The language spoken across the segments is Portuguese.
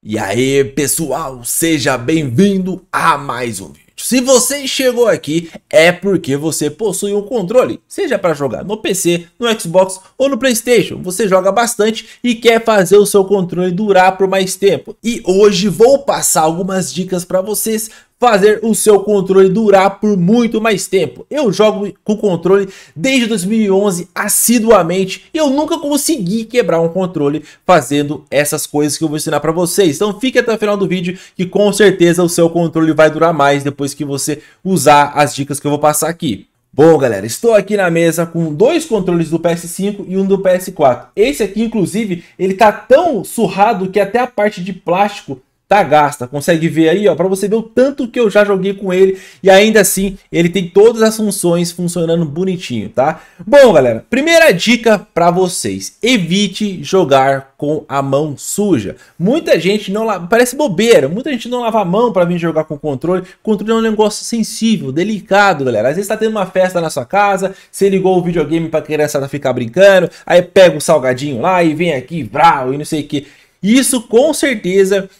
E aí, pessoal, seja bem-vindo a mais um vídeo. Se você chegou aqui, é porque você possui um controle, seja para jogar no PC, no Xbox ou no PlayStation. Você joga bastante e quer fazer o seu controle durar por mais tempo. E hoje vou passar algumas dicas para vocês fazer o seu controle durar por muito mais tempo. Eu jogo com controle desde 2011 assiduamente e eu nunca consegui quebrar um controle fazendo essas coisas que eu vou ensinar para vocês. Então fique até o final do vídeo que com certeza o seu controle vai durar mais depois que você usar as dicas que eu vou passar aqui. Bom, galera, estou aqui na mesa com dois controles do PS5 e um do PS4. Esse aqui, inclusive, ele tá tão surrado que até a parte de plástico tá gasta. Consegue ver aí, ó, para você ver o tanto que eu já joguei com ele e ainda assim ele tem todas as funções funcionando bonitinho, tá? Bom, galera, primeira dica para vocês: evite jogar com a mão suja. Muita gente não lava, parece bobeira, muita gente não lava a mão para vir jogar com o controle. O controle é um negócio sensível, delicado, galera. Às vezes tá tendo uma festa na sua casa, você ligou o videogame para criança ficar brincando, aí pega o salgadinho lá e vem aqui, brau, e não sei o que. Isso com certeza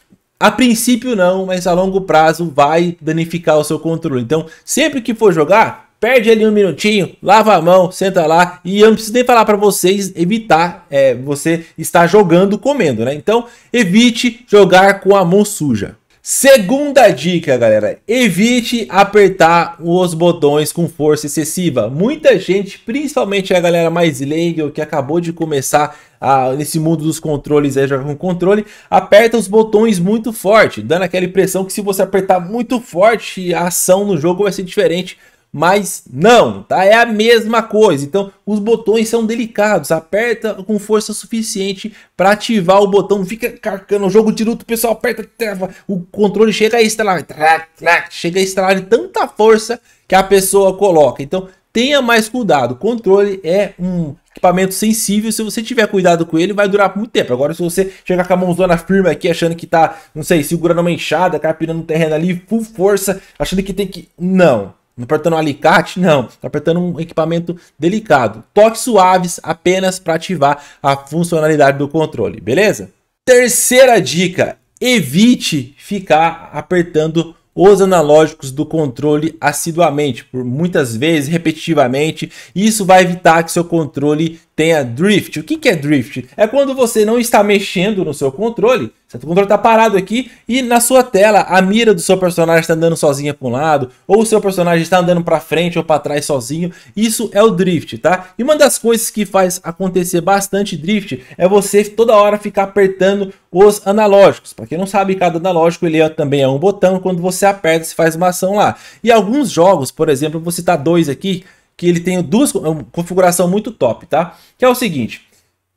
a princípio não, mas a longo prazo vai danificar o seu controle. Então, sempre que for jogar, perde ali um minutinho, lava a mão, senta lá e eu não preciso nem falar para vocês evitar é, você estar jogando comendo, né? Então, evite jogar com a mão suja. Segunda dica, galera: evite apertar os botões com força excessiva. Muita gente, principalmente a galera mais leiga que acabou de começar a, nesse mundo dos controles aí, joga com controle, aperta os botões muito forte, dando aquela impressão que se você apertar muito forte, a ação no jogo vai ser diferente mas não, tá? É a mesma coisa. Então, os botões são delicados. Aperta com força suficiente para ativar o botão. Fica carcando o jogo direto, o pessoal aperta, trava, o controle chega a estralar, chega a estralar de tanta força que a pessoa coloca. Então, tenha mais cuidado. O controle é um equipamento sensível, se você tiver cuidado com ele, vai durar muito tempo. Agora, se você chegar com a mãozona firme aqui, achando que tá, não sei, segurando uma enxada, carpinando o terreno ali, full força, achando que tem que... Não, Tá apertando um alicate, não. Tá apertando um equipamento delicado. Toques suaves apenas para ativar a funcionalidade do controle, beleza? Terceira dica: evite ficar apertando os analógicos do controle assiduamente, por muitas vezes, repetitivamente. Isso vai evitar que seu controle tem a drift. O que, que é drift? É quando você não está mexendo no seu controle, certo? o controle está parado aqui e na sua tela a mira do seu personagem está andando sozinha para um lado, ou o seu personagem está andando para frente ou para trás sozinho. Isso é o drift, tá? E uma das coisas que faz acontecer bastante drift é você toda hora ficar apertando os analógicos. Para quem não sabe, cada analógico ele é, também é um botão. Quando você aperta, você faz uma ação lá. E alguns jogos, por exemplo, vou citar dois aqui, que ele tem duas é uma configuração muito top, tá? Que é o seguinte: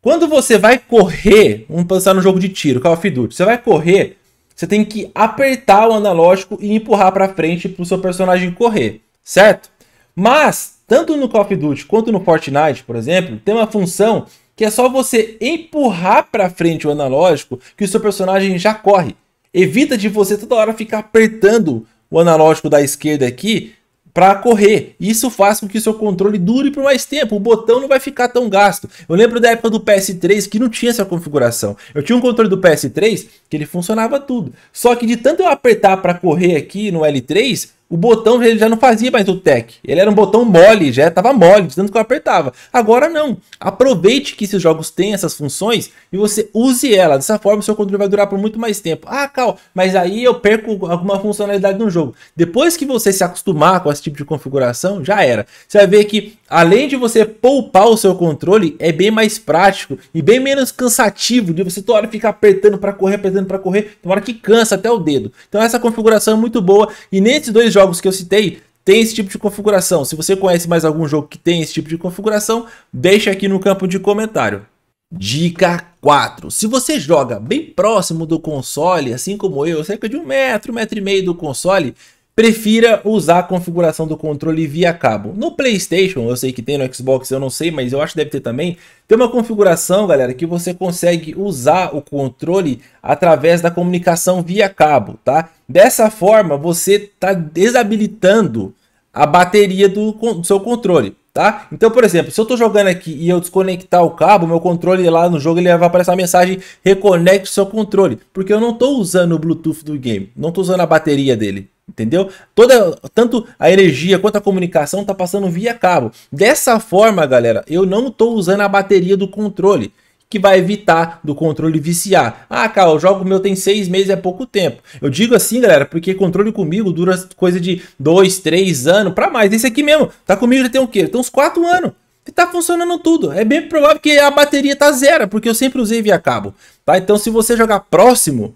quando você vai correr, vamos pensar no jogo de tiro, Call of Duty, você vai correr, você tem que apertar o analógico e empurrar para frente para o seu personagem correr, certo? Mas tanto no Call of Duty quanto no Fortnite, por exemplo, tem uma função que é só você empurrar para frente o analógico que o seu personagem já corre. Evita de você toda hora ficar apertando o analógico da esquerda aqui para correr. Isso faz com que o seu controle dure por mais tempo, o botão não vai ficar tão gasto. Eu lembro da época do PS3 que não tinha essa configuração. Eu tinha um controle do PS3 que ele funcionava tudo. Só que de tanto eu apertar para correr aqui no L3, o botão ele já não fazia mais o tech. Ele era um botão mole, já estava mole, tanto que eu apertava. Agora não. Aproveite que esses jogos têm essas funções e você use ela. Dessa forma, o seu controle vai durar por muito mais tempo. Ah, Cal, mas aí eu perco alguma funcionalidade no jogo. Depois que você se acostumar com esse tipo de configuração, já era. Você vai ver que, além de você poupar o seu controle, é bem mais prático e bem menos cansativo de você toda hora ficar apertando para correr, apertando para correr, toda hora que cansa até o dedo. Então essa configuração é muito boa e nesses dois jogos jogos que eu citei tem esse tipo de configuração. Se você conhece mais algum jogo que tem esse tipo de configuração, deixa aqui no campo de comentário. Dica 4. Se você joga bem próximo do console, assim como eu, cerca de um metro, um metro e meio do console, prefira usar a configuração do controle via cabo. No PlayStation, eu sei que tem, no Xbox eu não sei, mas eu acho que deve ter também. Tem uma configuração, galera, que você consegue usar o controle através da comunicação via cabo, tá? Dessa forma, você está desabilitando a bateria do, do seu controle. Tá? Então, por exemplo, se eu estou jogando aqui e eu desconectar o cabo, meu controle lá no jogo ele vai aparecer a mensagem reconecte seu controle, porque eu não estou usando o Bluetooth do game, não estou usando a bateria dele, entendeu? Toda tanto a energia quanto a comunicação tá passando via cabo. Dessa forma, galera, eu não tô usando a bateria do controle que vai evitar do controle viciar. Ah, cara, o jogo meu tem seis meses, é pouco tempo. Eu digo assim, galera, porque controle comigo dura coisa de dois, três anos, para mais. Esse aqui mesmo, tá comigo já tem o quê? Tem uns quatro anos. E tá funcionando tudo. É bem provável que a bateria tá zero, porque eu sempre usei via cabo, tá? Então se você jogar próximo,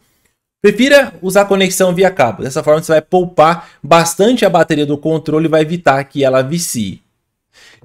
Prefira usar conexão via cabo. Dessa forma você vai poupar bastante a bateria do controle e vai evitar que ela vicie.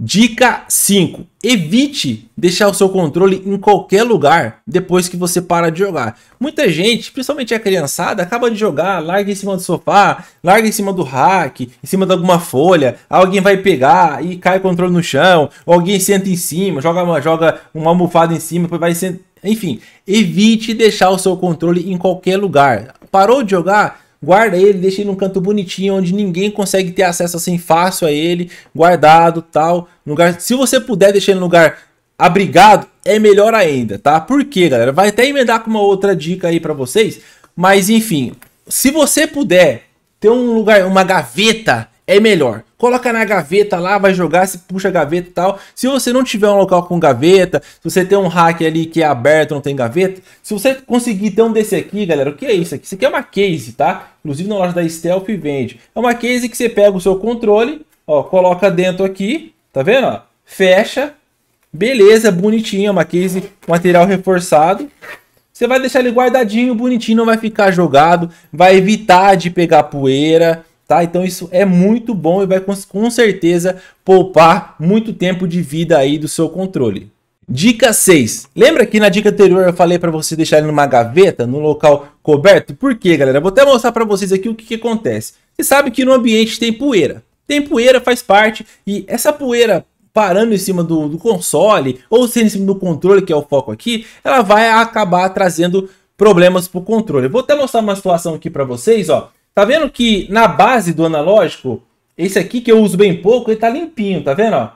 Dica 5. Evite deixar o seu controle em qualquer lugar depois que você para de jogar. Muita gente, principalmente a criançada, acaba de jogar, larga em cima do sofá, larga em cima do rack, em cima de alguma folha, alguém vai pegar e cai o controle no chão, alguém senta em cima, joga uma, joga uma almofada em cima, depois vai sentar enfim, evite deixar o seu controle em qualquer lugar. Parou de jogar? Guarda ele, deixa ele num canto bonitinho onde ninguém consegue ter acesso assim fácil a ele, guardado, tal, lugar. Se você puder deixar ele no lugar abrigado, é melhor ainda, tá? Por quê, galera? Vai até emendar com uma outra dica aí para vocês, mas enfim, se você puder ter um lugar, uma gaveta é melhor. Coloca na gaveta lá, vai jogar, se puxa a gaveta e tal. Se você não tiver um local com gaveta, se você tem um hack ali que é aberto, não tem gaveta, se você conseguir ter um desse aqui, galera, o que é isso aqui? Isso aqui é uma case, tá? Inclusive na loja da Stealth vende. É uma case que você pega o seu controle, ó, coloca dentro aqui, tá vendo? Ó? Fecha, beleza, bonitinha, é uma case material reforçado. Você vai deixar ele guardadinho, bonitinho, não vai ficar jogado, vai evitar de pegar poeira, Tá? Então isso é muito bom e vai com, certeza poupar muito tempo de vida aí do seu controle. Dica 6. Lembra que na dica anterior eu falei para você deixar ele numa gaveta, num local coberto? Por quê, galera? Vou até mostrar para vocês aqui o que, que acontece. Você sabe que no ambiente tem poeira. Tem poeira, faz parte, e essa poeira parando em cima do, do console, ou sendo em cima do controle, que é o foco aqui, ela vai acabar trazendo problemas para o controle. Vou até mostrar uma situação aqui para vocês, ó. Tá vendo que na base do analógico, esse aqui que eu uso bem pouco, ele tá limpinho, tá vendo? Ó?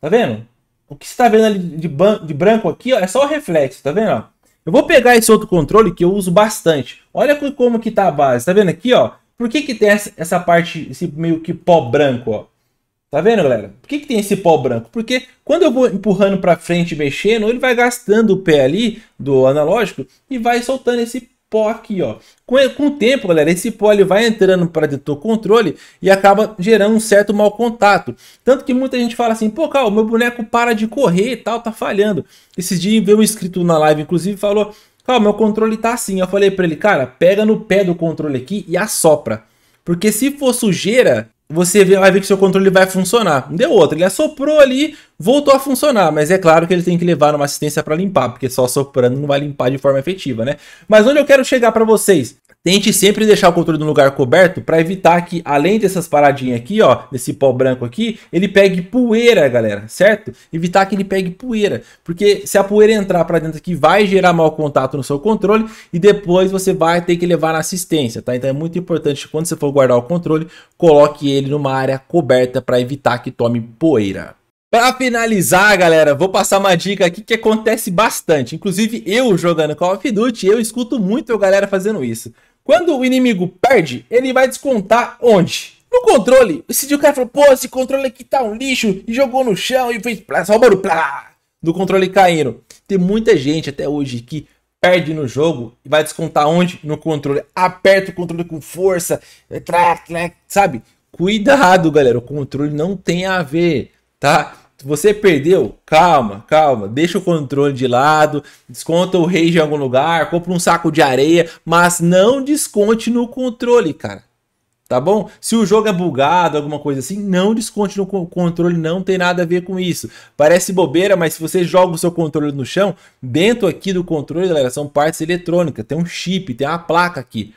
Tá vendo? O que você tá vendo ali de, de branco aqui ó, é só o reflexo, tá vendo? Ó? Eu vou pegar esse outro controle que eu uso bastante. Olha como que tá a base, tá vendo aqui, ó? Por que que tem essa, essa parte, esse meio que pó branco, ó? Tá vendo, galera? Por que, que tem esse pó branco? Porque quando eu vou empurrando para frente mexendo, ele vai gastando o pé ali do analógico e vai soltando esse pó aqui, ó. Com, com o tempo, galera, esse pó ele vai entrando para detor controle e acaba gerando um certo mau contato. Tanto que muita gente fala assim, pô, Cal, meu boneco para de correr e tal, tá falhando. esse dia veio um inscrito na live, inclusive, falou, Cal, meu controle tá assim. Eu falei para ele, cara, pega no pé do controle aqui e assopra. Porque se for sujeira, você vai ver que seu controle vai funcionar. deu outra, ele assoprou ali, voltou a funcionar, mas é claro que ele tem que levar uma assistência para limpar, porque só soprando não vai limpar de forma efetiva, né? Mas onde eu quero chegar para vocês? Tente sempre deixar o controle no lugar coberto para evitar que, além dessas paradinhas aqui, ó, desse pó branco aqui, ele pegue poeira, galera, certo? Evitar que ele pegue poeira, porque se a poeira entrar para dentro aqui, vai gerar mau contato no seu controle e depois você vai ter que levar na assistência, tá? Então é muito importante quando você for guardar o controle, coloque ele numa área coberta para evitar que tome poeira. Para finalizar, galera, vou passar uma dica aqui que acontece bastante. Inclusive, eu jogando Call of Duty, eu escuto muito a galera fazendo isso. Quando o inimigo perde, ele vai descontar onde? No controle. Esse dia o cara falou, pô, esse controle aqui tá um lixo. E jogou no chão e fez só o plá, do controle caindo. Tem muita gente até hoje que perde no jogo e vai descontar onde? No controle. Aperta o controle com força, sabe? Cuidado, galera. O controle não tem a ver, tá? Você perdeu? Calma, calma. Deixa o controle de lado, desconta o rei de algum lugar, compra um saco de areia, mas não desconte no controle, cara. Tá bom? Se o jogo é bugado, alguma coisa assim, não desconte no controle, não tem nada a ver com isso. Parece bobeira, mas se você joga o seu controle no chão, dentro aqui do controle, galera, são partes eletrônicas, tem um chip, tem uma placa aqui.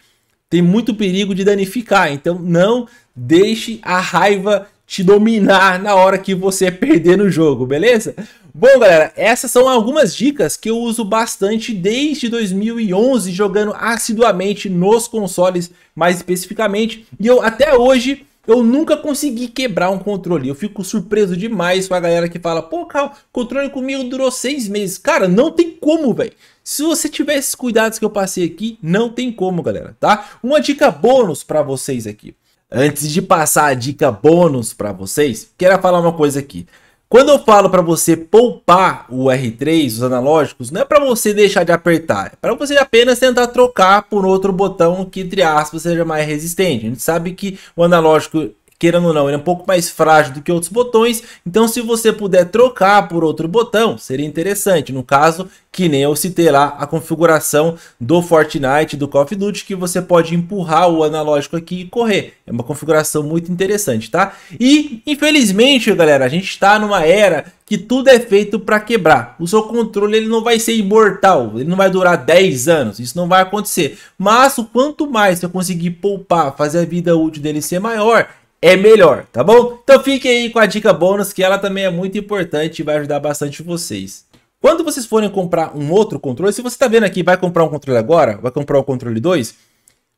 Tem muito perigo de danificar, então não deixe a raiva te dominar na hora que você perder no jogo, beleza? Bom, galera, essas são algumas dicas que eu uso bastante desde 2011, jogando assiduamente nos consoles, mais especificamente, e eu até hoje eu nunca consegui quebrar um controle. Eu fico surpreso demais com a galera que fala, pô, Cal, controle comigo durou seis meses. Cara, não tem como, velho. Se você tiver esses cuidados que eu passei aqui, não tem como, galera, tá? Uma dica bônus para vocês aqui antes de passar a dica bônus para vocês, quero falar uma coisa aqui. Quando eu falo para você poupar o R3, os analógicos, não é para você deixar de apertar, é para você apenas tentar trocar por outro botão que, entre aspas, seja mais resistente. A gente sabe que o analógico querendo ou não, ele é um pouco mais frágil do que outros botões, então se você puder trocar por outro botão, seria interessante. No caso, que nem eu citei lá a configuração do Fortnite, do Call of Duty, que você pode empurrar o analógico aqui e correr. É uma configuração muito interessante, tá? E, infelizmente, galera, a gente está numa era que tudo é feito para quebrar. O seu controle ele não vai ser imortal, ele não vai durar 10 anos, isso não vai acontecer. Mas o quanto mais você conseguir poupar, fazer a vida útil dele ser maior, é melhor, tá bom? Então fique aí com a dica bônus que ela também é muito importante e vai ajudar bastante vocês. Quando vocês forem comprar um outro controle, se você está vendo aqui, vai comprar um controle agora, vai comprar um controle 2,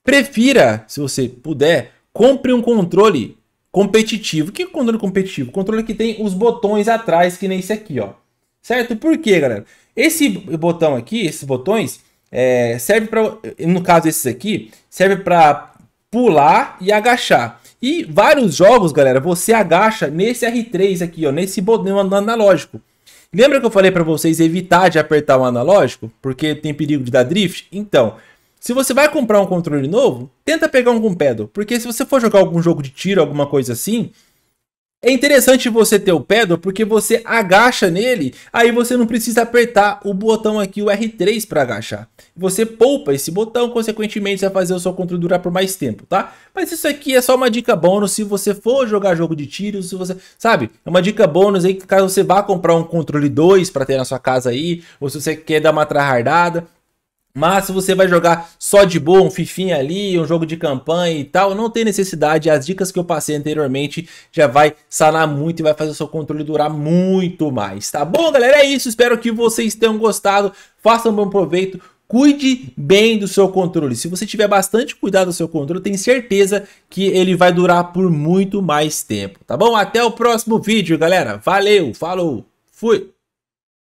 prefira, se você puder, compre um controle competitivo. O que é controle competitivo? Controle que tem os botões atrás, que nem esse aqui, ó. Certo? Por quê, galera? Esse botão aqui, esses botões, é, serve para, no caso esses aqui, serve para pular e agachar. E vários jogos, galera, você agacha nesse R3 aqui, ó, nesse botão analógico. Lembra que eu falei para vocês evitar de apertar o analógico? Porque tem perigo de dar drift? Então, se você vai comprar um controle novo, tenta pegar um com pedal. Porque se você for jogar algum jogo de tiro, alguma coisa assim, é interessante você ter o pedal porque você agacha nele, aí você não precisa apertar o botão aqui, o R3 para agachar. Você poupa esse botão, consequentemente vai fazer o seu controle durar por mais tempo, tá? Mas isso aqui é só uma dica bônus se você for jogar jogo de tiro, se você, sabe? É uma dica bônus aí que caso você vá comprar um controle 2 para ter na sua casa aí, ou se você quer dar uma trahardada, mas se você vai jogar só de boa, um fifinha ali, um jogo de campanha e tal, não tem necessidade. As dicas que eu passei anteriormente já vai sanar muito e vai fazer o seu controle durar muito mais, tá bom, galera? É isso, espero que vocês tenham gostado. Façam um bom proveito. Cuide bem do seu controle. Se você tiver bastante cuidado do seu controle, tenho certeza que ele vai durar por muito mais tempo, tá bom? Até o próximo vídeo, galera. Valeu, falou, fui!